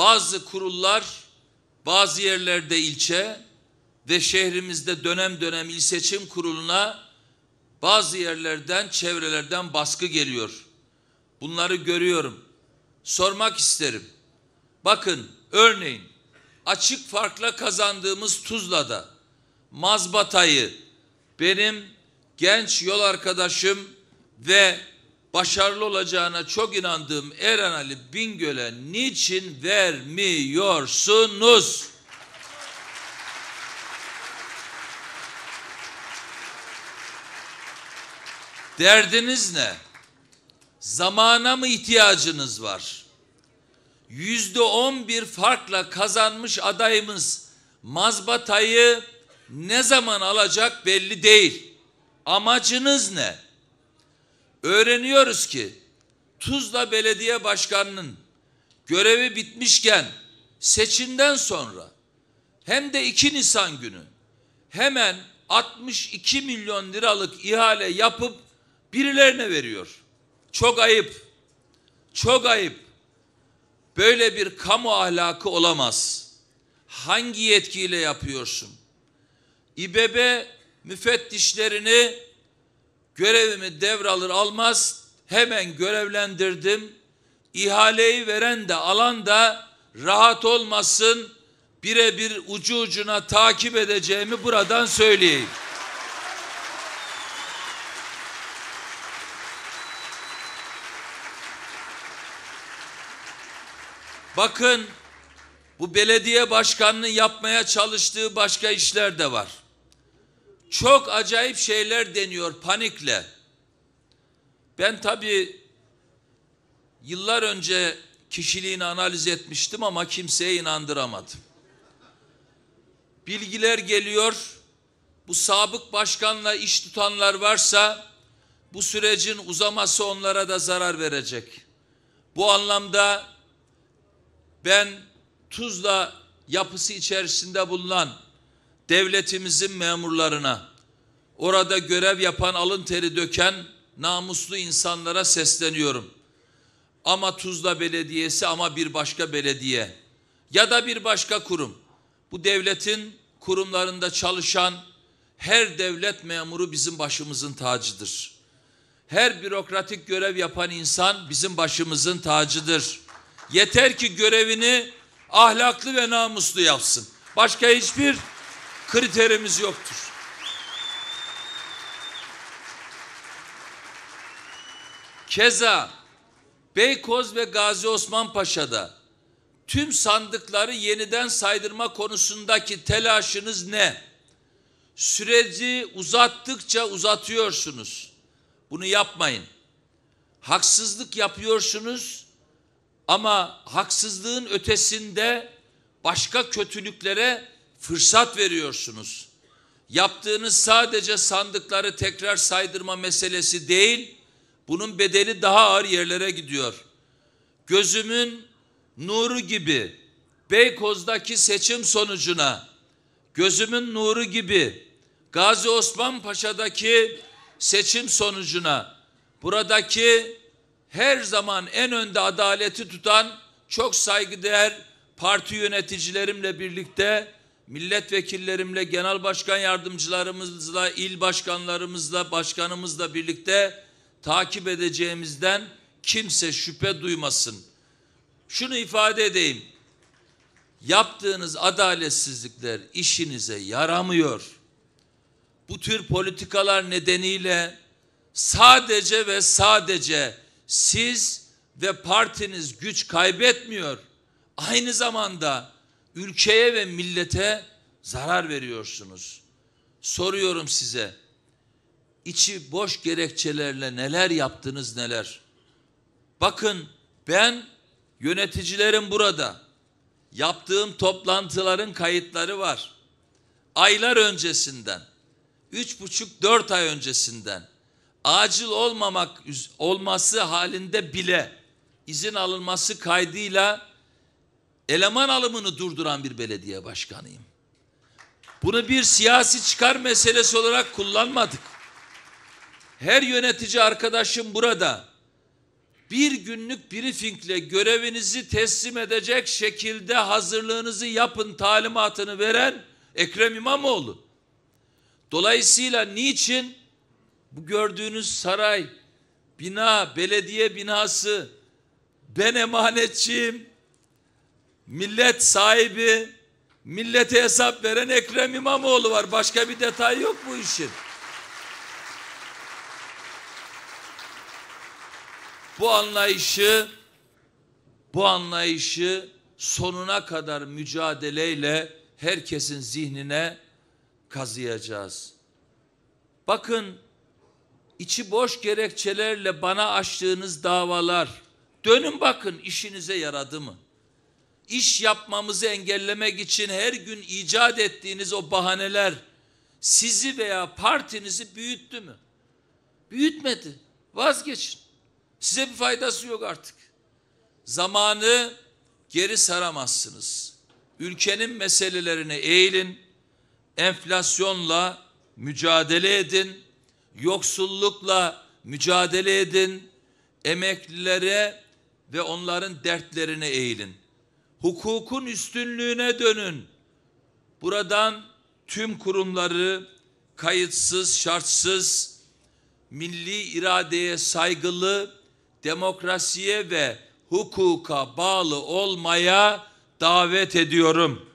Bazı kurullar bazı yerlerde ilçe ve şehrimizde dönem dönem il seçim kuruluna bazı yerlerden, çevrelerden baskı geliyor. Bunları görüyorum. Sormak isterim. Bakın örneğin açık farkla kazandığımız Tuzla'da mazbatayı benim genç yol arkadaşım ve başarılı olacağına çok inandığım Eren Ali Bingöl'e niçin vermiyorsunuz? Derdiniz ne? Zamana mı ihtiyacınız var? Yüzde on bir farkla kazanmış adayımız mazbatayı ne zaman alacak belli değil. Amacınız ne? öğreniyoruz ki Tuzla Belediye Başkanı'nın görevi bitmişken seçimden sonra hem de 2 Nisan günü hemen 62 milyon liralık ihale yapıp birilerine veriyor. Çok ayıp. Çok ayıp. Böyle bir kamu ahlakı olamaz. Hangi yetkiyle yapıyorsun? İBB müfettişlerini görevimi devralır almaz hemen görevlendirdim. İhaleyi veren de alan da rahat olmasın birebir ucu ucuna takip edeceğimi buradan söyleyeyim. Bakın bu belediye başkanının yapmaya çalıştığı başka işler de var. Çok acayip şeyler deniyor panikle. Ben tabii yıllar önce kişiliğini analiz etmiştim ama kimseye inandıramadım. Bilgiler geliyor. Bu sabık başkanla iş tutanlar varsa bu sürecin uzaması onlara da zarar verecek. Bu anlamda ben Tuzla yapısı içerisinde bulunan devletimizin memurlarına, orada görev yapan, alın teri döken namuslu insanlara sesleniyorum. Ama Tuzla Belediyesi ama bir başka belediye ya da bir başka kurum. Bu devletin kurumlarında çalışan her devlet memuru bizim başımızın tacıdır. Her bürokratik görev yapan insan bizim başımızın tacıdır. Yeter ki görevini ahlaklı ve namuslu yapsın. Başka hiçbir kriterimiz yoktur. Keza Beykoz ve Gazi Osman Paşa'da tüm sandıkları yeniden saydırma konusundaki telaşınız ne? Süreci uzattıkça uzatıyorsunuz. Bunu yapmayın. Haksızlık yapıyorsunuz ama haksızlığın ötesinde başka kötülüklere fırsat veriyorsunuz. Yaptığınız sadece sandıkları tekrar saydırma meselesi değil, bunun bedeli daha ağır yerlere gidiyor. Gözümün nuru gibi Beykoz'daki seçim sonucuna, gözümün nuru gibi Gazi Osman Paşa'daki seçim sonucuna, buradaki her zaman en önde adaleti tutan çok saygıdeğer parti yöneticilerimle birlikte milletvekillerimle, genel başkan yardımcılarımızla, il başkanlarımızla, başkanımızla birlikte takip edeceğimizden kimse şüphe duymasın. Şunu ifade edeyim. Yaptığınız adaletsizlikler işinize yaramıyor. Bu tür politikalar nedeniyle sadece ve sadece siz ve partiniz güç kaybetmiyor. Aynı zamanda ülkeye ve millete zarar veriyorsunuz. Soruyorum size, içi boş gerekçelerle neler yaptınız neler? Bakın ben yöneticilerim burada. Yaptığım toplantıların kayıtları var. Aylar öncesinden, üç buçuk dört ay öncesinden, acil olmamak olması halinde bile izin alınması kaydıyla eleman alımını durduran bir belediye başkanıyım. Bunu bir siyasi çıkar meselesi olarak kullanmadık. Her yönetici arkadaşım burada bir günlük briefingle görevinizi teslim edecek şekilde hazırlığınızı yapın talimatını veren Ekrem İmamoğlu. Dolayısıyla niçin bu gördüğünüz saray, bina, belediye binası ben emanetçiyim, millet sahibi, millete hesap veren Ekrem İmamoğlu var. Başka bir detay yok bu işin. Bu anlayışı bu anlayışı sonuna kadar mücadeleyle herkesin zihnine kazıyacağız. Bakın içi boş gerekçelerle bana açtığınız davalar dönün bakın işinize yaradı mı? iş yapmamızı engellemek için her gün icat ettiğiniz o bahaneler sizi veya partinizi büyüttü mü? Büyütmedi. Vazgeçin. Size bir faydası yok artık. Zamanı geri saramazsınız. Ülkenin meselelerine eğilin. Enflasyonla mücadele edin. Yoksullukla mücadele edin. Emeklilere ve onların dertlerine eğilin hukukun üstünlüğüne dönün. Buradan tüm kurumları kayıtsız, şartsız, milli iradeye saygılı, demokrasiye ve hukuka bağlı olmaya davet ediyorum.''